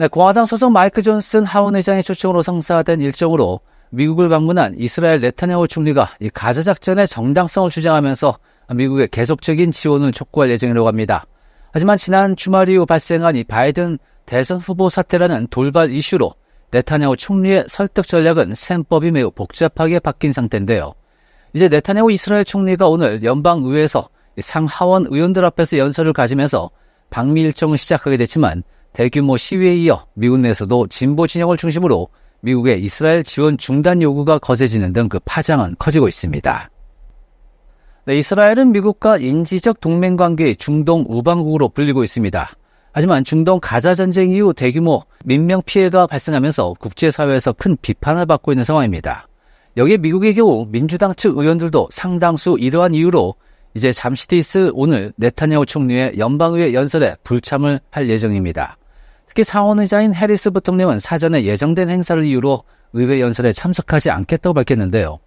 네, 공화당 소속 마이크 존슨 하원 의장의 초청으로 성사된 일정으로 미국을 방문한 이스라엘 네타냐후 총리가 이 가자 작전의 정당성을 주장하면서 미국의 계속적인 지원을 촉구할 예정이라고 합니다. 하지만 지난 주말 이후 발생한 이 바이든 대선 후보 사태라는 돌발 이슈로 네타냐후 총리의 설득 전략은 셈법이 매우 복잡하게 바뀐 상태인데요. 이제 네타냐후 이스라엘 총리가 오늘 연방의회에서 상하원 의원들 앞에서 연설을 가지면서 방미 일정을 시작하게 됐지만 대규모 시위에 이어 미국 내에서도 진보 진영을 중심으로 미국의 이스라엘 지원 중단 요구가 거세지는 등 그 파장은 커지고 있습니다. 네, 이스라엘은 미국과 인지적 동맹 관계의 중동 우방국으로 불리고 있습니다. 하지만 중동 가자 전쟁 이후 대규모 민명 피해가 발생하면서 국제사회에서 큰 비판을 받고 있는 상황입니다. 여기에 미국의 경우 민주당 측 의원들도 상당수 이러한 이유로 이제 잠시 뒤 있을 오늘 네타냐후 총리의 연방의회 연설에 불참을 할 예정입니다. 특히 상원의장인 해리스 부통령은 사전에 예정된 행사를 이유로 의회 연설에 참석하지 않겠다고 밝혔는데요.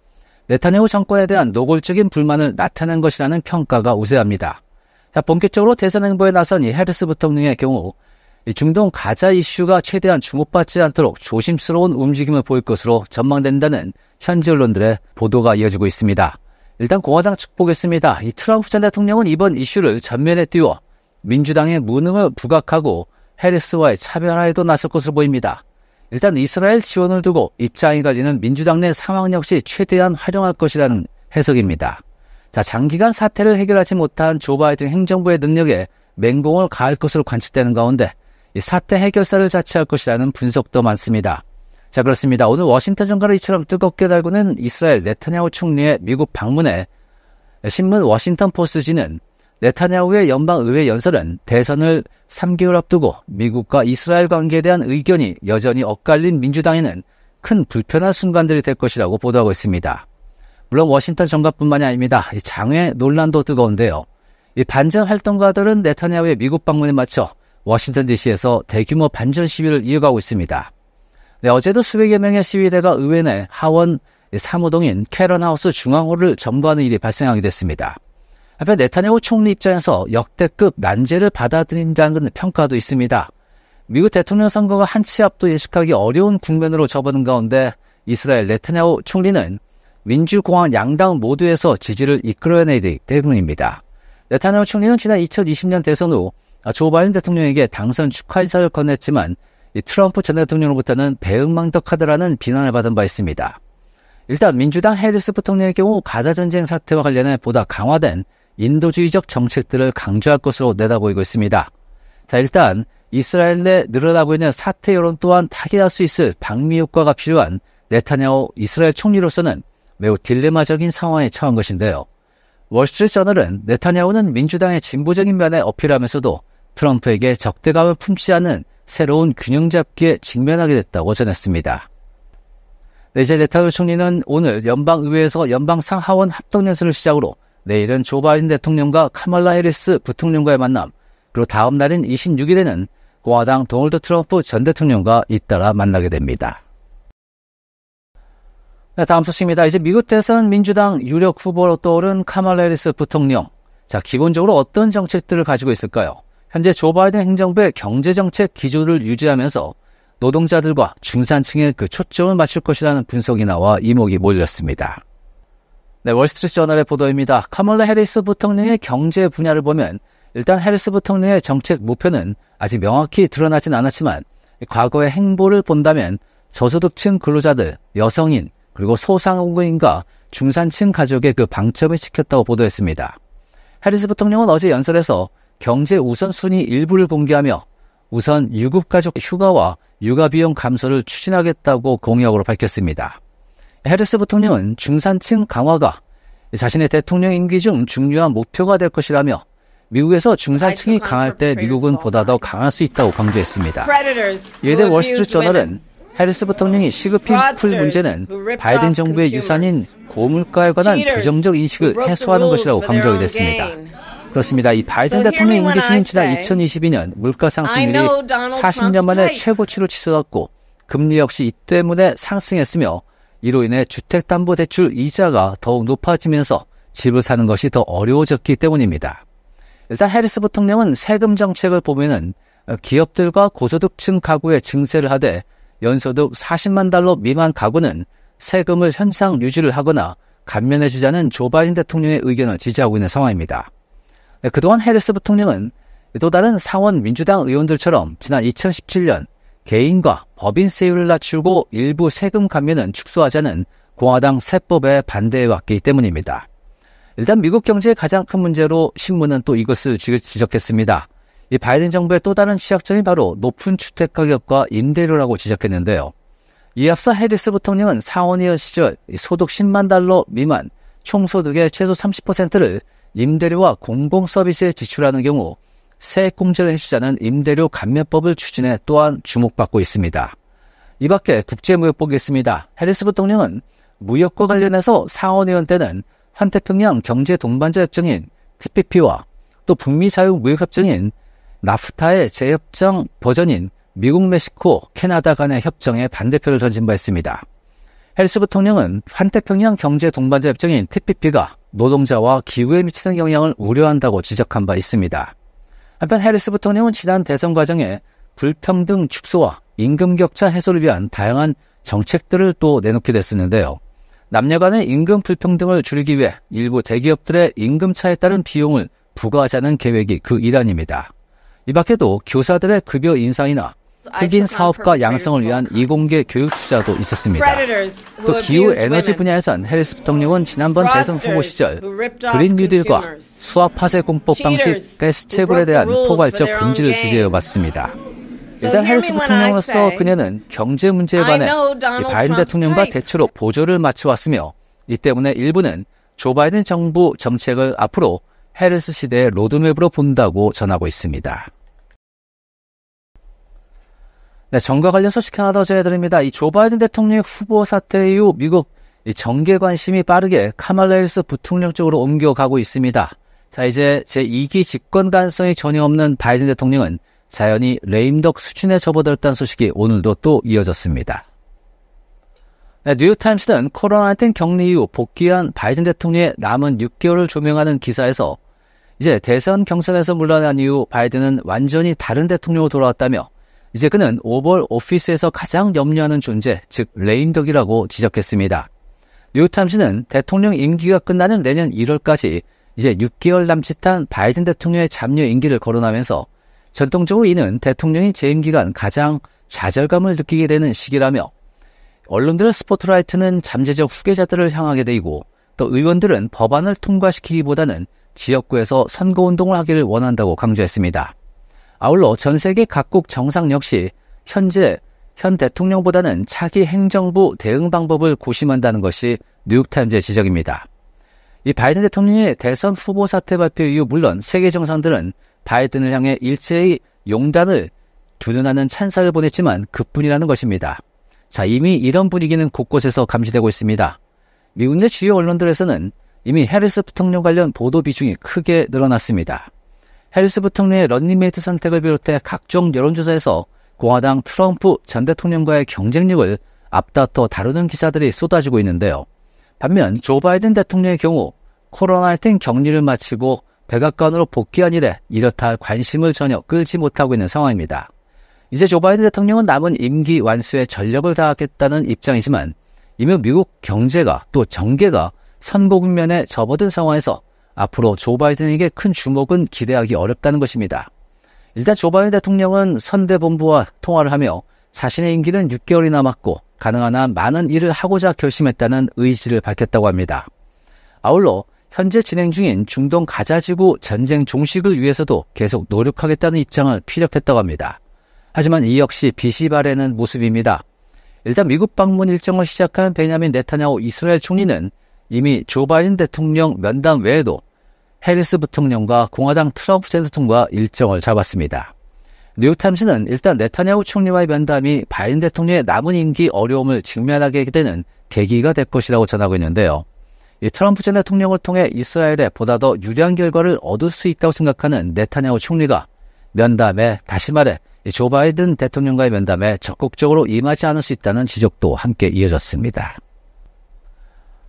네타냐후 정권에 대한 노골적인 불만을 나타낸 것이라는 평가가 우세합니다. 자, 본격적으로 대선 행보에 나선 이 해리스 부통령의 경우 중동 가자 이슈가 최대한 주목받지 않도록 조심스러운 움직임을 보일 것으로 전망된다는 현지 언론들의 보도가 이어지고 있습니다. 일단 공화당 측 보겠습니다. 이 트럼프 전 대통령은 이번 이슈를 전면에 띄워 민주당의 무능을 부각하고 헤리스와의 차별화에도 나설 것으로 보입니다. 일단 이스라엘 지원을 두고 입장이 갈리는 민주당 내 상황 역시 최대한 활용할 것이라는 해석입니다. 자, 장기간 사태를 해결하지 못한 조 바이든 행정부의 능력에 맹공을 가할 것으로 관측되는 가운데 이 사태 해결사를 자처할 것이라는 분석도 많습니다. 자, 그렇습니다. 오늘 워싱턴 정가를 이처럼 뜨겁게 달구는 이스라엘 네타냐후 총리의 미국 방문에 신문 워싱턴 포스지는 네타냐후의 연방의회 연설은 대선을 3개월 앞두고 미국과 이스라엘 관계에 대한 의견이 여전히 엇갈린 민주당에는 큰 불편한 순간들이 될 것이라고 보도하고 있습니다. 물론 워싱턴 정가뿐만이 아닙니다. 이 장외 논란도 뜨거운데요. 이 반전 활동가들은 네타냐후의 미국 방문에 맞춰 워싱턴 DC에서 대규모 반전 시위를 이어가고 있습니다. 네, 어제도 수백여 명의 시위대가 의회 내 하원 사무동인 캐런하우스 중앙호를 점거하는 일이 발생하게 됐습니다. 한편 네타냐후 총리 입장에서 역대급 난제를 받아들인다는 평가도 있습니다. 미국 대통령 선거가 한 치 앞도 예측하기 어려운 국면으로 접어든 가운데 이스라엘 네타냐후 총리는 민주공화 양당 모두에서 지지를 이끌어내야 기 때문입니다. 네타냐후 총리는 지난 2020년 대선 후 조 바이든 대통령에게 당선 축하 인사를 건넸지만 트럼프 전 대통령으로부터는 배은망덕하다라는 비난을 받은 바 있습니다. 일단 민주당 해리스 부통령의 경우 가자 전쟁 사태와 관련해 보다 강화된 인도주의적 정책들을 강조할 것으로 내다보이고 있습니다. 자 일단 이스라엘 내 늘어나고 있는 사태 여론 또한 타개할 수 있을 방미 효과가 필요한 네타냐오 이스라엘 총리로서는 매우 딜레마적인 상황에 처한 것인데요. 월스트리트저널은 네타냐오는 민주당의 진보적인 면에 어필하면서도 트럼프에게 적대감을 품지 않는 새로운 균형 잡기에 직면하게 됐다고 전했습니다. 내제 네타뉴 총리는 오늘 연방의회에서 연방상 하원 합동연설을 시작으로 내일은 조 바이든 대통령과 카말라 해리스 부통령과의 만남, 그리고 다음 날인 26일에는 공화당 도월드 트럼프 전 대통령과 잇따라 만나게 됩니다. 네, 다음 소식입니다. 이제 미국 대선 민주당 유력 후보로 떠오른 카말라 해리스 부통령. 자, 기본적으로 어떤 정책들을 가지고 있을까요? 현재 조 바이든 행정부의 경제정책 기조를 유지하면서 노동자들과 중산층에 그 초점을 맞출 것이라는 분석이 나와 이목이 몰렸습니다. 네, 월스트리트 저널의 보도입니다. 카멀라 해리스 부통령의 경제 분야를 보면 일단 해리스 부통령의 정책 목표는 아직 명확히 드러나진 않았지만 과거의 행보를 본다면 저소득층 근로자들, 여성인, 그리고 소상공인과 중산층 가족의 그 방점을 시켰다고 보도했습니다. 해리스 부통령은 어제 연설에서 경제 우선순위 일부를 공개하며 우선 유급가족 휴가와 육아비용 감소를 추진하겠다고 공약으로 밝혔습니다. 헤르스 부통령은 중산층 강화가 자신의 대통령 임기 중 중요한 목표가 될 것이라며 미국에서 중산층이 강할 때 미국은 보다 더 강할 수 있다고 강조했습니다. 예대 월스트리트저널은 헤르스 부통령이 시급히 풀 문제는 바이든 정부의 유산인 고물가에 관한 부정적 인식을 해소하는 것이라고 강조했습니다 그렇습니다. 이 바이든 대통령 임기 중인 지난 2022년 물가 상승률이 40년 만에 최고치로 치솟았고 금리 역시 이 때문에 상승했으며 이로 인해 주택담보대출 이자가 더욱 높아지면서 집을 사는 것이 더 어려워졌기 때문입니다. 일단 해리스 부통령은 세금 정책을 보면은 어, 기업들과 고소득층 가구의 증세를 하되 연소득 40만 달러 미만 가구는 세금을 현상 유지를 하거나 감면해주자는 조 바이든 대통령의 의견을 지지하고 있는 상황입니다. 네, 그동안 해리스 부통령은 또 다른 상원 민주당 의원들처럼 지난 2017년 개인과 법인세율을 낮추고 일부 세금 감면은 축소하자는 공화당 세법에 반대해왔기 때문입니다. 일단 미국 경제의 가장 큰 문제로 신문은 또 이것을 지적했습니다. 이 바이든 정부의 또 다른 취약점이 바로 높은 주택가격과 임대료라고 지적했는데요. 이 앞서 해리스 부통령은 사원의원 시절 소득 10만 달러 미만 총소득의 최소 30%를 임대료와 공공서비스에 지출하는 경우 세액공제를 해주자는 임대료 감면법을 추진해 또한 주목받고 있습니다. 이 밖에 국제무역보겠습니다. 해리스 부통령은 무역과 관련해서 상원의원 때는 환태평양 경제동반자 협정인 TPP와 또 북미 자유무역협정인 나프타의 재협정 버전인 미국, 멕시코, 캐나다 간의 협정에 반대표를 던진 바 있습니다. 헬스 부통령은 환태평양 경제 동반자 협정인 TPP가 노동자와 기후에 미치는 영향을 우려한다고 지적한 바 있습니다. 한편 헬스 부통령은 지난 대선 과정에 불평등 축소와 임금 격차 해소를 위한 다양한 정책들을 또 내놓기도 했었는데요. 남녀 간의 임금 불평등을 줄이기 위해 일부 대기업들의 임금차에 따른 비용을 부과하자는 계획이 그 일환입니다. 이 밖에도 교사들의 급여 인상이나 흑인 사업가 양성을 위한 이공계 교육 투자도 있었습니다. 또 기후 에너지 분야에선 해리스 부통령은 지난번 대선 후보 시절 그린 뉴딜과 수압 파쇄 공법 방식 가스 채굴에 대한 포괄적 금지를 지지해 왔습니다. 일자 해리스 부통령으로서 그녀는 경제 문제에 관해 바이든 대통령과 대체로 보조를 마쳐왔으며 이 때문에 일부는 조 바이든 정부 정책을 앞으로 해리스 시대의 로드맵으로 본다고 전하고 있습니다. 네, 정과 관련 소식 하나 더 전해드립니다. 이 조 바이든 대통령의 후보 사태 이후 미국 정계 관심이 빠르게 카말레일스 부통령 쪽으로 옮겨가고 있습니다. 자, 이제 제2기 집권 가능성이 전혀 없는 바이든 대통령은 자연히 레임덕 수준에 접어들었다는 소식이 오늘도 또 이어졌습니다. 네, 뉴욕타임스는 코로나19 격리 이후 복귀한 바이든 대통령의 남은 6개월을 조명하는 기사에서 이제 대선 경선에서 물러난 이후 바이든은 완전히 다른 대통령으로 돌아왔다며 이제 그는 오벌 오피스에서 가장 염려하는 존재, 즉 레인덕이라고 지적했습니다. 뉴욕타임스는 대통령 임기가 끝나는 내년 1월까지 이제 6개월 남짓한 바이든 대통령의 잡녀 임기를 거론하면서 전통적으로 이는 대통령이 재임 기간 가장 좌절감을 느끼게 되는 시기라며 언론들의 스포트라이트는 잠재적 후계자들을 향하게 되고 또 의원들은 법안을 통과시키기보다는 지역구에서 선거운동을 하기를 원한다고 강조했습니다. 아울러 전 세계 각국 정상 역시 현재 현 대통령보다는 차기 행정부 대응 방법을 고심한다는 것이 뉴욕타임즈의 지적입니다. 이 바이든 대통령의 대선 후보 사태 발표 이후 물론 세계 정상들은 바이든을 향해 일제히 용단을 두둔하는 찬사를 보냈지만 그뿐이라는 것입니다. 자, 이미 이런 분위기는 곳곳에서 감지되고 있습니다. 미국 내 주요 언론들에서는 이미 해리스 부통령 관련 보도 비중이 크게 늘어났습니다. 해리스 부통령의 런닝메이트 선택을 비롯해 각종 여론조사에서 공화당 트럼프 전 대통령과의 경쟁력을 앞다퉈 다루는 기사들이 쏟아지고 있는데요. 반면 조 바이든 대통령의 경우 코로나19 격리를 마치고 백악관으로 복귀한 이래 이렇다 할 관심을 전혀 끌지 못하고 있는 상황입니다. 이제 조 바이든 대통령은 남은 임기 완수에 전력을 다하겠다는 입장이지만 이미 미국 경제가 또 정계가 선고 국면에 접어든 상황에서 앞으로 조 바이든에게 큰 주목은 기대하기 어렵다는 것입니다. 일단 조 바이든 대통령은 선대본부와 통화를 하며 자신의 임기는 6개월이 남았고 가능한 한 많은 일을 하고자 결심했다는 의지를 밝혔다고 합니다. 아울러 현재 진행 중인 중동 가자지구 전쟁 종식을 위해서도 계속 노력하겠다는 입장을 피력했다고 합니다. 하지만 이 역시 빛이 바래는 모습입니다. 일단 미국 방문 일정을 시작한 베냐민 네타냐오 이스라엘 총리는 이미 조 바이든 대통령 면담 외에도 해리스 부통령과 공화당 트럼프 대통령과 일정을 잡았습니다. 뉴욕타임스는 일단 네타냐후 총리와의 면담이 바이든 대통령의 남은 임기 어려움을 직면하게 되는 계기가 될 것이라고 전하고 있는데요. 이 트럼프 전 대통령을 통해 이스라엘에 보다 더 유리한 결과를 얻을 수 있다고 생각하는 네타냐후 총리가 면담에 다시 말해 조 바이든 대통령과의 면담에 적극적으로 임하지 않을 수 있다는 지적도 함께 이어졌습니다.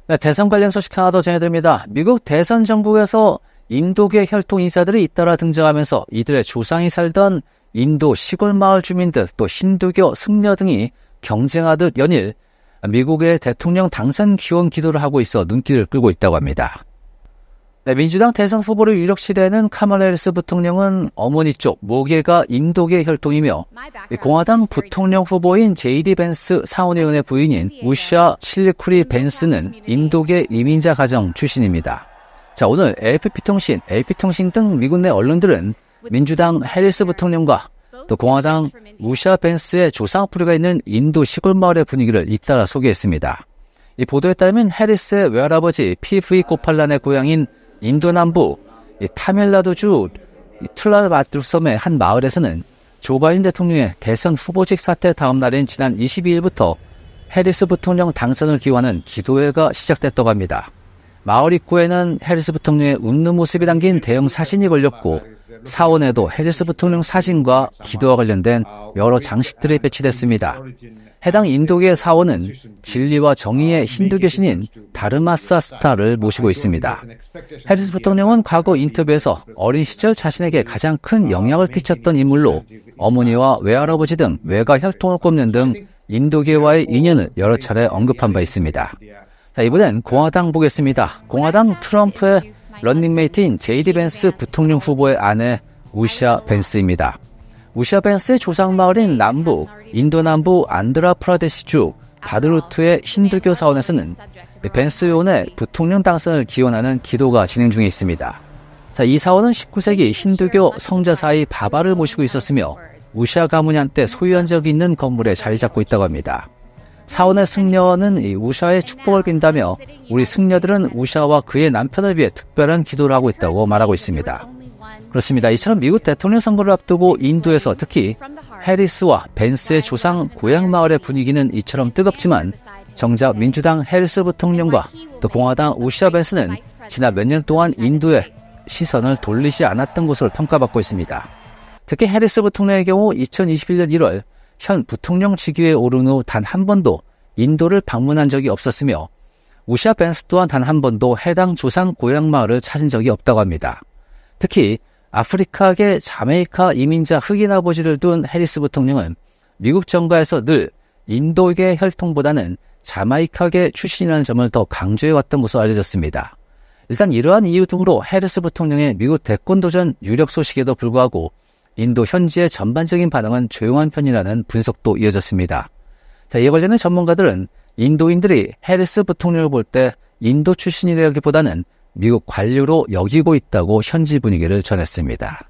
네, 대선 관련 소식 하나 더 전해드립니다. 미국 대선 정국에서 인도계 혈통 인사들이 잇따라 등장하면서 이들의 조상이 살던 인도 시골 마을 주민들 또 힌두교 승려 등이 경쟁하듯 연일 미국의 대통령 당선 기원 기도를 하고 있어 눈길을 끌고 있다고 합니다. 네, 민주당 대선 후보를 유력시대는 카말레르스 부통령은 어머니 쪽 모계가 인도계 혈통이며 공화당 부통령 후보인 제이디 벤스 사원의원의 부인인 우샤 칠리쿠리 벤스는 인도계 이민자 가정 출신입니다. 자, 오늘 AFP통신, AFP통신 등 미국 내 언론들은 민주당 해리스 부통령과 또 공화당 우샤 벤스의 조상 부류가 있는 인도 시골 마을의 분위기를 잇따라 소개했습니다. 이 보도에 따르면 해리스의 외할아버지 피브이 코팔란의 고향인 인도 남부 타밀라도주 툴라바뚜섬의 한 마을에서는 조 바이든 대통령의 대선 후보직 사태 다음 날인 지난 22일부터 해리스 부통령 당선을 기원하는 기도회가 시작됐다고 합니다. 마을 입구에는 해리스 부통령의 웃는 모습이 담긴 대형 사진이 걸렸고 사원에도 헤드스 부통령 사진과 기도와 관련된 여러 장식들이 배치됐습니다. 해당 인도계 사원은 진리와 정의의 힌두교 신인 다르마사 스타를 모시고 있습니다. 헤드스 부통령은 과거 인터뷰에서 어린 시절 자신에게 가장 큰 영향을 끼쳤던 인물로 어머니와 외할아버지 등 외가 혈통을 꼽는 등 인도계와의 인연을 여러 차례 언급한 바 있습니다. 자, 이번엔 공화당 보겠습니다. 공화당 트럼프의 런닝메이트인 제이디 벤스 부통령 후보의 아내 우샤 벤스입니다. 우샤 벤스의 조상마을인 남부, 인도남부 안드라프라데시주 바드루트의 힌두교 사원에서는 벤스 의원의 부통령 당선을 기원하는 기도가 진행 중에 있습니다. 자, 이 사원은 19세기 힌두교 성자사의 바바를 모시고 있었으며 우샤 가문이 한때 소유한 적이 있는 건물에 자리 잡고 있다고 합니다. 사원의 승려는 우샤의 축복을 빈다며 우리 승려들은 우샤와 그의 남편을 위해 특별한 기도를 하고 있다고 말하고 있습니다. 그렇습니다. 이처럼 미국 대통령 선거를 앞두고 인도에서 특히 해리스와 벤스의 조상 고향 마을의 분위기는 이처럼 뜨겁지만 정작 민주당 해리스 부통령과 또 공화당 우샤 벤스는 지난 몇 년 동안 인도에 시선을 돌리지 않았던 것으로 평가받고 있습니다. 특히 해리스 부통령의 경우 2021년 1월 현 부통령 직위에 오른 후 단 한 번도 인도를 방문한 적이 없었으며 우샤 벤스 또한 단 한 번도 해당 조상 고향 마을을 찾은 적이 없다고 합니다. 특히 아프리카계 자메이카 이민자 흑인 아버지를 둔 해리스 부통령은 미국 정부에서늘 인도계 혈통보다는 자메이카계 출신이라는 점을 더 강조해왔던 것으로 알려졌습니다. 일단 이러한 이유 등으로 해리스 부통령의 미국 대권 도전 유력 소식에도 불구하고 인도 현지의 전반적인 반응은 조용한 편이라는 분석도 이어졌습니다. 자, 이에 관련된 전문가들은 인도인들이 헤리스 부통령을 볼 때 인도 출신이라기보다는 미국 관료로 여기고 있다고 현지 분위기를 전했습니다.